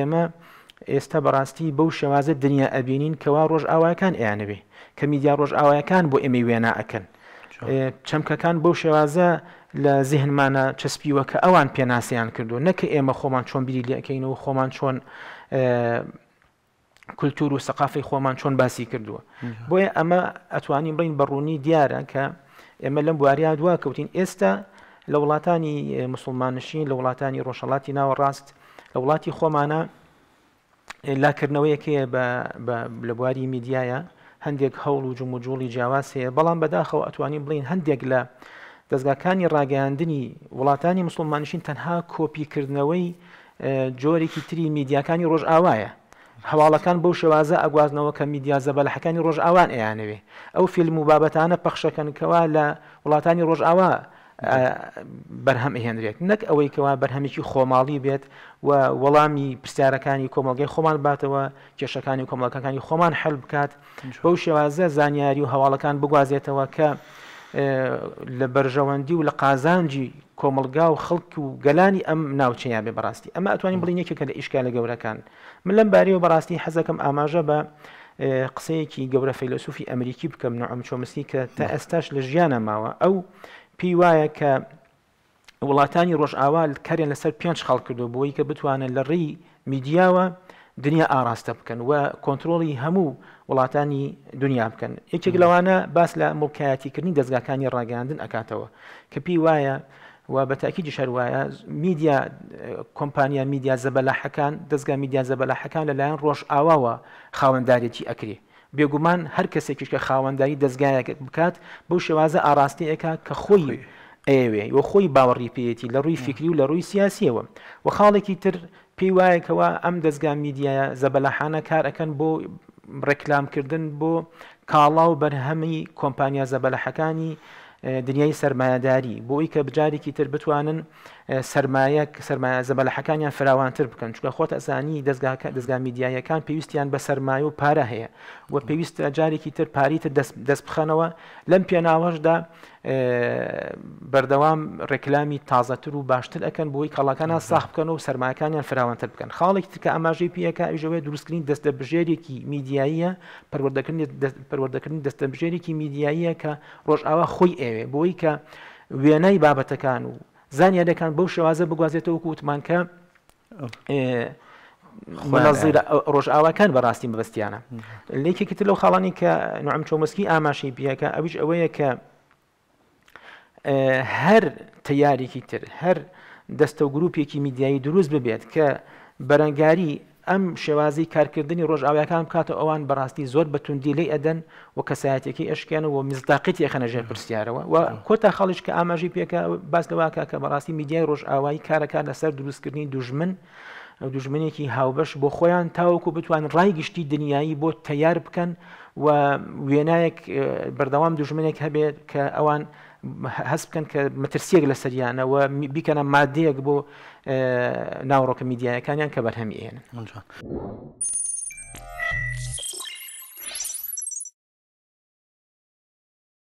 ئێمە ئێستا بەڕاستی بەو شێوازە دنیا ئەبینین کەوا ڕۆژ ئاواەکان ئەیانەبێ کە میدیا ڕۆژ ئاوایەکان بۆ ئێمە وێنا ئەکەن چەمکەکان بەو شێوازە لە زیهنمانە چەسپیوە کە ئەوان پێناسییان کردو نەکە ئێمە خۆمان چۆن بیری لەکەین و خۆمان چۆن کولتور و سەقافی خۆمان چۆن باسی کردووە بۆیە ئەمە ئەتوانین بڵین بەڕوونی دیارە کە ئێمە لەم بواریا دوا کەوتین ئێستا لە وڵاتانی مسلمانشین لە وڵاتانی ڕۆژەڵاتی ناوەڕاست لە وڵاتی خۆمانە لاکردنەوەیەکەیە لە بواری میدیایە هەندێک هەوڵ و جموجوڵی جیاواسەیە بەڵام بەداخەوە ئەتوانین بڵین هەندێک لە دەستگاکانی ڕاگەاندنی وڵاتانی مسلمانشین تەنها کۆپیکردنەوەی جۆرێکی تری میدیاکانی ڕۆژئاوایە هەواڵەکان بەو شێوازە ئەگوازنەوە کە میدیازە بەلحەکانی ڕۆژئاوان ئەیانەوێ ئەو فیلم و بابەتانە پەخشەکەنکەوە لە وڵاتانی ڕۆژئاوا بەرهەم ئەهێنرێت نەک ئەوەی کەوا بەرهەمێکی خۆماڵی بێت و وەڵامی پرسیارەکانی کۆمەلگەی خۆمان باتەوە کێشەکانی کۆمەڵەکانی خۆمان هەل بکات بەو شێوازە زانیاری و هەواڵەکان بگوازێتەوە کە لە بەرژەوەندی و لە قازانجی کۆمەلگا و خەڵک و گەلانی ئەم ناوچەیان بێ بەڕاستی ئەمە ئەتوانین بڵین یەکێکە لە ئیشکالە گەورەکان من لەم بارەوە بەڕاستی حەزەکەم ئاماژە بە قسەیەکی گەورە فەیلسوفی ئەمریکی بکەم نوعم چۆمسی کە تا ئێستاش لە ژیانە ماوە ئەو پێی وایە کە وڵاتانی ڕۆژئاوال کارێن لەسەر پێنج خەڵ کردو بۆی کە بتوانن لە ڕێی میدیاوە دنیا ئاراستە بکەن و کۆنتترۆڵی هەموو وڵاتانی دنیا بکەن یەکێک لەوانە باس لە مڵکایەتیکردنی دەستگاکانی ڕاگەاندن ئەکاتەوە کە پێی وایە و بە تاکیدی شەروایە میدیا کۆمپانیا میدیا زەبەلاحەکان دەستگا میدیا زەبەلاحەکان لەلایەن ڕۆژ ئاواوە خاوەنددارێتی ئەکرێ بێگومان هەر کەسێکیشکە خاوەندایی دەستگایەک بکات بەو شێوازە ئاراستی ئەکا کە خۆی ئێوێ وە خۆی باوەڕی پێەتی لە ڕووی فکری و لە ڕووی سیاسیەوە و خاڵێکی تر پێی وایەکەوە ئەم دەستگا میدیایە زەبەلاحانە کارەکەن بۆ ڕێکلامکردن بۆ کاڵا و بەرهەمی کۆمپانیا زەبەلەحەکانی دنیای سرمایهداری بۆ ئەوی کە بجارێکی تر بتوانن سرمایە زەبە لە حەکانیان فراوانتر بکەن چکە خۆت ئەزانی دەستگا میدیایەکان پێویستیان بە سرمایە و پارە هەیە و پێویست جارێکی تر پاریتر دەست بخەنەوە لەم پێناوەشدا بەردەوام ڕێکلامی تازەتر و باشتر ئەەکەن بۆی کاڵەکانە ساخ بکەن و سەرماکانیان فراوانتر بکەن خاڵێک تکە ئاماژەی پێەکە ئەژەوە دروستکردنی دەستەبژێرێکی میدیاییە پەروەردەکردنی دەستەبژێرێکی میدیاییە کە ڕۆژئاوا خۆی ئێوێ بۆی کە وێنەی بابەتەکان و زانیارەکان بەو شێوازە بگوازێتەوە وتمانکە ڕۆژئاواکان بەڕاستی بەبستیانە لێکێکی تر لەو خاڵانی کە نوعم چۆمەسکی ئاماشی بیەکە ئەویش ئەوەیە کە هەر تیارێکی تر هەر دەستە و گرروپێکی میدیایی دروست ببێت کە بەرەنگاری ئەم شێوازی کارکردنی ڕۆژاویەکان بکاتە ئەوان بەڕاستی زۆر بەتوندی لی ئەدەن و کەسایەتێکی ئەشکێن و مزداقیت یەخەنەژێر پرسیارەوە و کۆتا خەڵش کە ئاماژی پێکە باس لەواکە کە بەڕاستی میدیای ڕۆژاوایی کارەکان لەسەر دروستکردنی دوژمن دوژمنێکی هاوبەش بۆ خۆیان تاوەکو بتوان ڕایگشتی دنیایی بۆ تیار بکەن و وێنایەک بەردەوام دوژمنێک هەبێت کە ئەوان هەست بکەن کە مەترسیەک لە سەریانەوە بیکەنە مادەیەک بۆ ناوڕۆکە میدیایەکانیان کە بەرهەمی ئێنن.